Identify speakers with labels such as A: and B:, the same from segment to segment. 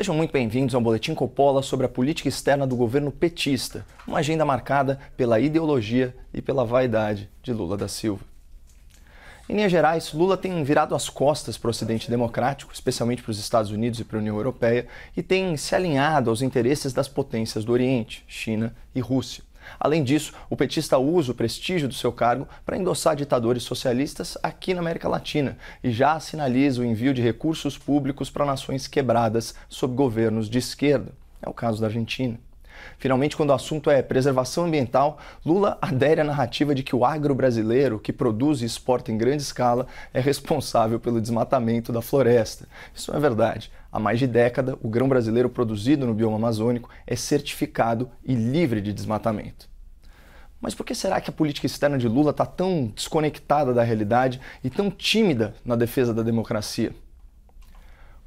A: Sejam muito bem-vindos ao Boletim Copola sobre a política externa do governo petista, uma agenda marcada pela ideologia e pela vaidade de Lula da Silva. Em linhas gerais, Lula tem virado as costas para o Ocidente democrático, especialmente para os Estados Unidos e para a União Europeia, e tem se alinhado aos interesses das potências do Oriente, China e Rússia. Além disso, o petista usa o prestígio do seu cargo para endossar ditadores socialistas aqui na América Latina e já sinaliza o envio de recursos públicos para nações quebradas sob governos de esquerda. É o caso da Argentina. Finalmente, quando o assunto é preservação ambiental, Lula adere à narrativa de que o agro brasileiro, que produz e exporta em grande escala, é responsável pelo desmatamento da floresta. Isso não é verdade. Há mais de década, o grão brasileiro produzido no bioma amazônico é certificado e livre de desmatamento. Mas por que será que a política externa de Lula está tão desconectada da realidade e tão tímida na defesa da democracia?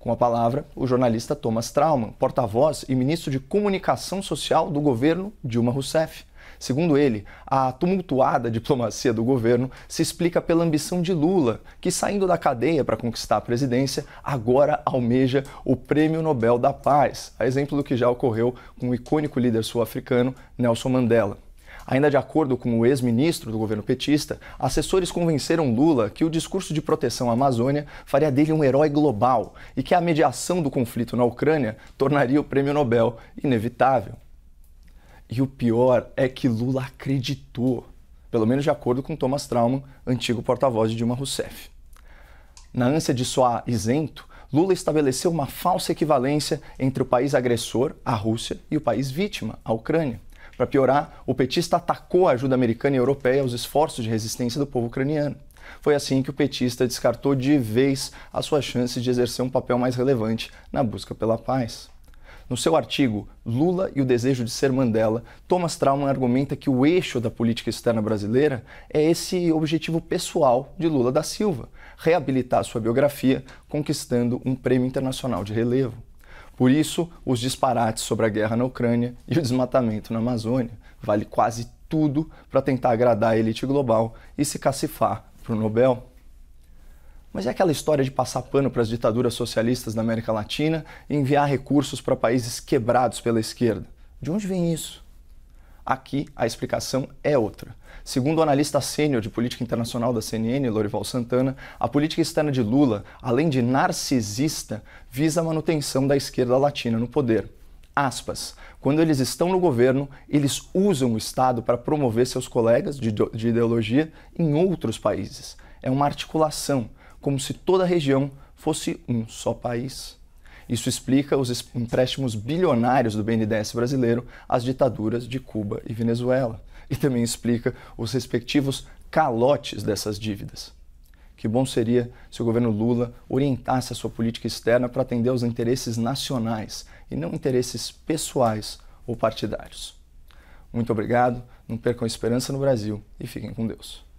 A: Com a palavra, o jornalista Thomas Trauman, porta-voz e ministro de Comunicação Social do governo Dilma Rousseff. Segundo ele, a tumultuada diplomacia do governo se explica pela ambição de Lula, que saindo da cadeia para conquistar a presidência, agora almeja o Prêmio Nobel da Paz, a exemplo do que já ocorreu com o icônico líder sul-africano Nelson Mandela. Ainda de acordo com o ex-ministro do governo petista, assessores convenceram Lula que o discurso de proteção à Amazônia faria dele um herói global e que a mediação do conflito na Ucrânia tornaria o prêmio Nobel inevitável. E o pior é que Lula acreditou, pelo menos de acordo com Thomas Trauman, antigo porta-voz de Dilma Rousseff. Na ânsia de soar isento, Lula estabeleceu uma falsa equivalência entre o país agressor, a Rússia, e o país vítima, a Ucrânia. Para piorar, o petista atacou a ajuda americana e europeia aos esforços de resistência do povo ucraniano. Foi assim que o petista descartou de vez a sua chance de exercer um papel mais relevante na busca pela paz. No seu artigo Lula e o desejo de ser Mandela, Thomas Trauman argumenta que o eixo da política externa brasileira é esse objetivo pessoal de Lula da Silva, reabilitar sua biografia, conquistando um prêmio internacional de relevo. Por isso, os disparates sobre a guerra na Ucrânia e o desmatamento na Amazônia vale quase tudo para tentar agradar a elite global e se cacifar para o Nobel. Mas é aquela história de passar pano para as ditaduras socialistas da América Latina e enviar recursos para países quebrados pela esquerda. De onde vem isso? Aqui a explicação é outra. Segundo o analista sênior de política internacional da CNN, Lorival Santana, a política externa de Lula, além de narcisista, visa a manutenção da esquerda latina no poder. Aspas. Quando eles estão no governo, eles usam o Estado para promover seus colegas de, de ideologia em outros países. É uma articulação, como se toda a região fosse um só país. Isso explica os empréstimos bilionários do BNDES brasileiro às ditaduras de Cuba e Venezuela. E também explica os respectivos calotes dessas dívidas. Que bom seria se o governo Lula orientasse a sua política externa para atender aos interesses nacionais e não interesses pessoais ou partidários. Muito obrigado, não percam a esperança no Brasil e fiquem com Deus.